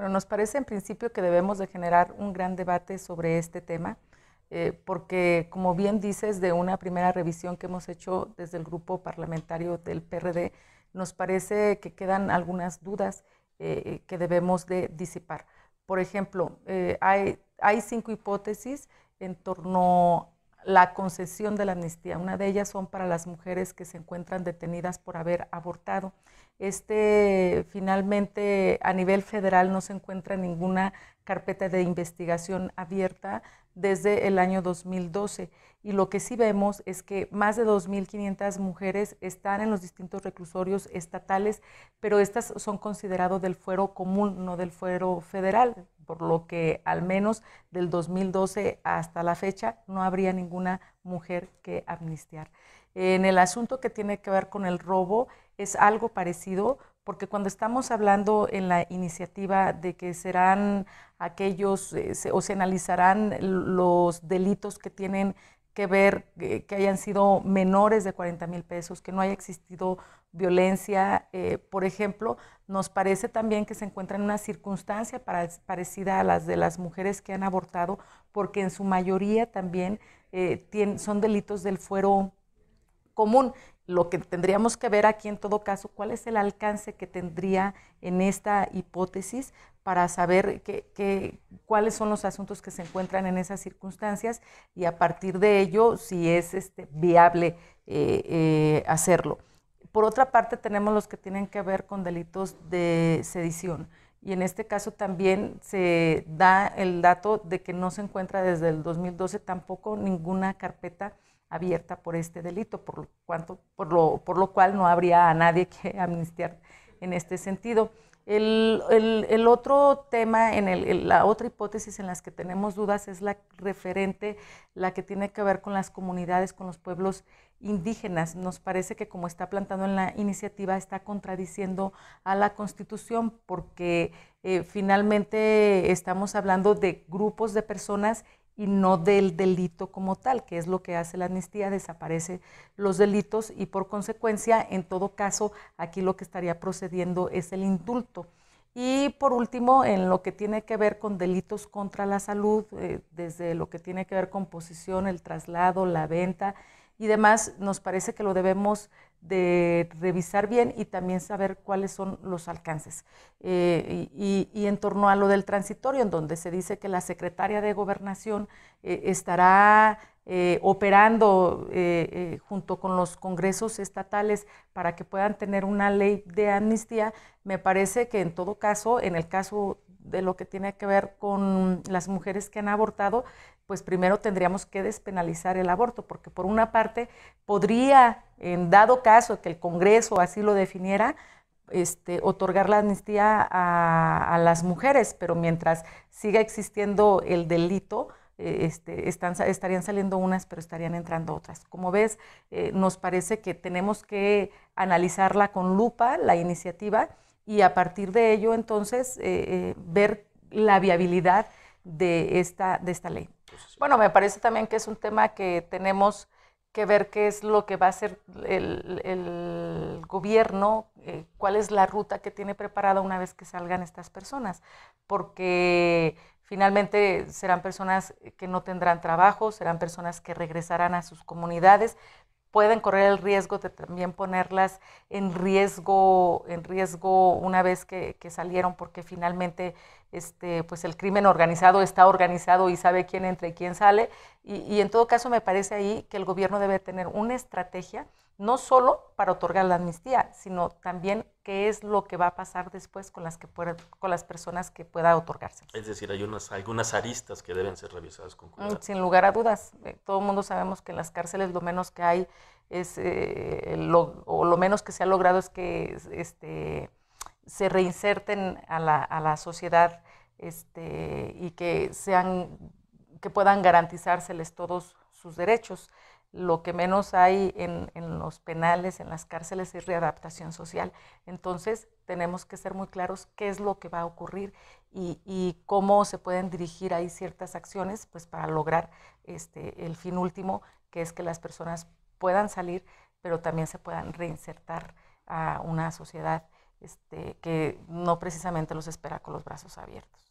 Bueno, nos parece en principio que debemos de generar un gran debate sobre este tema, eh, porque como bien dices, de una primera revisión que hemos hecho desde el grupo parlamentario del PRD, nos parece que quedan algunas dudas eh, eh, que debemos de disipar. Por ejemplo, hay, hay cinco hipótesis en torno la concesión de la amnistía. Una de ellas son para las mujeres que se encuentran detenidas por haber abortado. Este finalmente a nivel federal no se encuentra ninguna carpeta de investigación abierta desde el año 2012 y lo que sí vemos es que más de 2.500 mujeres están en los distintos reclusorios estatales, pero estas son consideradas del fuero común, no del fuero federal por lo que al menos del 2012 hasta la fecha no habría ninguna mujer que amnistiar. En el asunto que tiene que ver con el robo es algo parecido, porque cuando estamos hablando en la iniciativa de que serán aquellos eh, o se analizarán los delitos que tienen que ver que hayan sido menores de 40 mil pesos, que no haya existido violencia, eh, por ejemplo, nos parece también que se encuentra en una circunstancia parecida a las de las mujeres que han abortado, porque en su mayoría también eh, son delitos del fuero común lo que tendríamos que ver aquí en todo caso, cuál es el alcance que tendría en esta hipótesis para saber cuáles son los asuntos que se encuentran en esas circunstancias y a partir de ello si es este, viable eh, eh, hacerlo. Por otra parte, tenemos los que tienen que ver con delitos de sedición. Y en este caso también se da el dato de que no se encuentra desde el 2012 tampoco ninguna carpeta abierta por este delito, por lo, cuanto, por lo, cual no habría a nadie que amnistiar en este sentido. El, otro tema, en el, la otra hipótesis en las que tenemos dudas es la referente, la que tiene que ver con las comunidades, con los pueblos indígenas. Nos parece que como está plantando en la iniciativa está contradiciendo a la Constitución porque eh, finalmente estamos hablando de grupos de personas y no del delito como tal, que es lo que hace la amnistía, desaparece los delitos y por consecuencia, en todo caso, aquí lo que estaría procediendo es el indulto. Y por último, en lo que tiene que ver con delitos contra la salud, eh, desde lo que tiene que ver con posición, el traslado, la venta y demás, nos parece que lo debemos de revisar bien y también saber cuáles son los alcances. Eh, y, en torno a lo del transitorio, en donde se dice que la secretaria de gobernación eh, estará eh, operando junto con los congresos estatales para que puedan tener una ley de amnistía, me parece que en todo caso, en el caso de lo que tiene que ver con las mujeres que han abortado, pues primero tendríamos que despenalizar el aborto, porque por una parte podría, en dado caso que el Congreso así lo definiera, este, otorgar la amnistía a, las mujeres, pero mientras siga existiendo el delito, eh, este, estarían saliendo unas, pero estarían entrando otras. Como ves, eh, nos parece que tenemos que analizarla con lupa, la iniciativa, y a partir de ello entonces eh, eh, ver la viabilidad de esta, de esta ley. Pues bueno, me parece también que es un tema que tenemos que ver qué es lo que va a hacer el, gobierno, eh, cuál es la ruta que tiene preparada una vez que salgan estas personas, porque finalmente serán personas que no tendrán trabajo, serán personas que regresarán a sus comunidades, pueden correr el riesgo de también ponerlas en riesgo, en riesgo una vez que, salieron, porque finalmente este, pues el crimen organizado está organizado y sabe quién entra y quién sale. Y, y en todo caso me parece ahí que el gobierno debe tener una estrategia, no solo para otorgar la amnistía, sino también qué es lo que va a pasar después con las, que con las personas que pueda otorgarse. Es decir, hay unas, algunas aristas que deben ser revisadas con cuidado. Mm, sin lugar a dudas, eh, todo el mundo sabemos que en las cárceles lo menos que hay es, eh, o lo menos que se ha logrado es que este, se reinserten a la, sociedad este, y que, sean, que puedan garantizárseles todos sus derechos lo que menos hay en, los penales, en las cárceles, es readaptación social. Entonces, tenemos que ser muy claros qué es lo que va a ocurrir y, cómo se pueden dirigir ahí ciertas acciones pues, para lograr este, el fin último, que es que las personas puedan salir, pero también se puedan reinsertar a una sociedad este, que no precisamente los espera con los brazos abiertos.